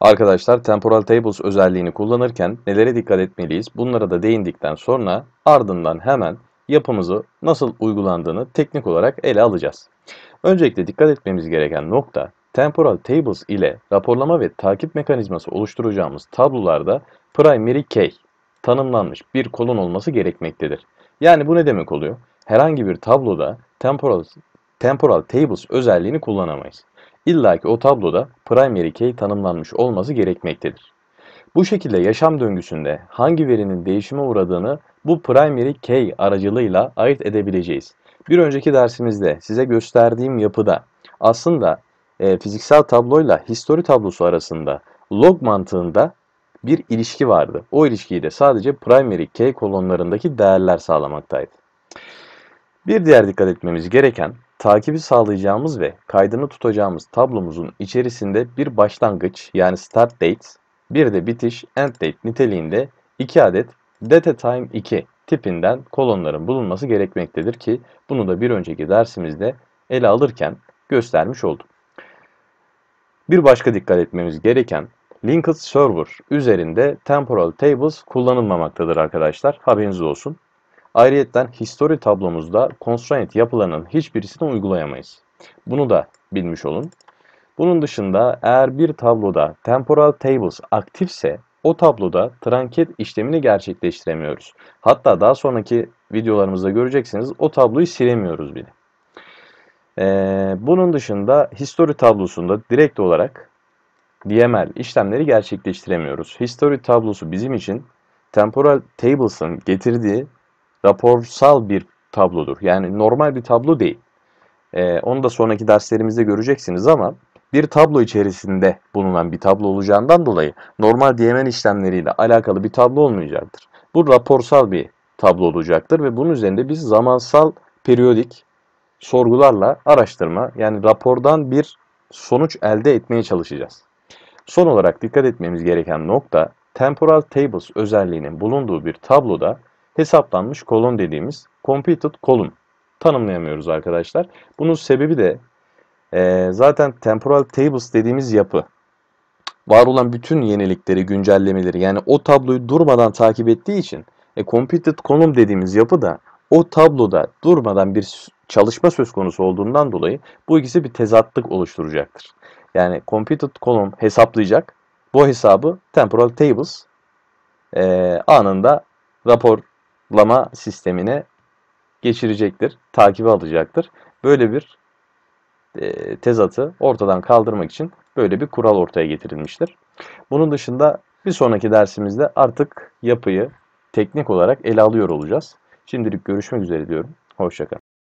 Arkadaşlar temporal tables özelliğini kullanırken nelere dikkat etmeliyiz bunlara da değindikten sonra ardından hemen yapımızı nasıl uygulandığını teknik olarak ele alacağız. Öncelikle dikkat etmemiz gereken nokta temporal tables ile raporlama ve takip mekanizması oluşturacağımız tablolarda primary key tanımlanmış bir kolon olması gerekmektedir. Yani bu ne demek oluyor? Herhangi bir tabloda temporal, temporal tables özelliğini kullanamayız. İlla ki o tabloda primary key tanımlanmış olması gerekmektedir. Bu şekilde yaşam döngüsünde hangi verinin değişime uğradığını bu primary key aracılığıyla ayırt edebileceğiz. Bir önceki dersimizde size gösterdiğim yapıda aslında e, fiziksel tabloyla histori tablosu arasında log mantığında bir ilişki vardı. O ilişkiyi de sadece primary key kolonlarındaki değerler sağlamaktaydı. Bir diğer dikkat etmemiz gereken takibi sağlayacağımız ve kaydını tutacağımız tablomuzun içerisinde bir başlangıç yani start date, bir de bitiş end date niteliğinde iki adet data time 2 tipinden kolonların bulunması gerekmektedir ki bunu da bir önceki dersimizde ele alırken göstermiş oldum. Bir başka dikkat etmemiz gereken Linked Server üzerinde Temporal Tables kullanılmamaktadır arkadaşlar. Haberiniz olsun. Ayrıyeten history tablomuzda constraint yapılarının hiçbirisini uygulayamayız. Bunu da bilmiş olun. Bunun dışında eğer bir tabloda temporal tables aktifse o tabloda tranket işlemini gerçekleştiremiyoruz. Hatta daha sonraki videolarımızda göreceksiniz o tabloyu silemiyoruz bile. Ee, bunun dışında history tablosunda direkt olarak DML işlemleri gerçekleştiremiyoruz. History tablosu bizim için temporal tables'ın getirdiği raporsal bir tablodur. Yani normal bir tablo değil. Ee, onu da sonraki derslerimizde göreceksiniz ama bir tablo içerisinde bulunan bir tablo olacağından dolayı normal diyemen işlemleriyle alakalı bir tablo olmayacaktır. Bu raporsal bir tablo olacaktır ve bunun üzerinde biz zamansal periyodik sorgularla araştırma yani rapordan bir sonuç elde etmeye çalışacağız. Son olarak dikkat etmemiz gereken nokta temporal tables özelliğinin bulunduğu bir tabloda hesaplanmış kolon dediğimiz computed kolon tanımlayamıyoruz arkadaşlar. Bunun sebebi de e, zaten temporal tables dediğimiz yapı var olan bütün yenilikleri, güncellemeleri yani o tabloyu durmadan takip ettiği için e, completed konum dediğimiz yapı da o tabloda durmadan bir çalışma söz konusu olduğundan dolayı bu ikisi bir tezatlık oluşturacaktır. Yani computed kolon hesaplayacak. Bu hesabı temporal tables e, anında rapor hesaplama sistemine geçirecektir, takibi alacaktır. Böyle bir e, tezatı ortadan kaldırmak için böyle bir kural ortaya getirilmiştir. Bunun dışında bir sonraki dersimizde artık yapıyı teknik olarak ele alıyor olacağız. Şimdilik görüşmek üzere diyorum. Hoşçakalın.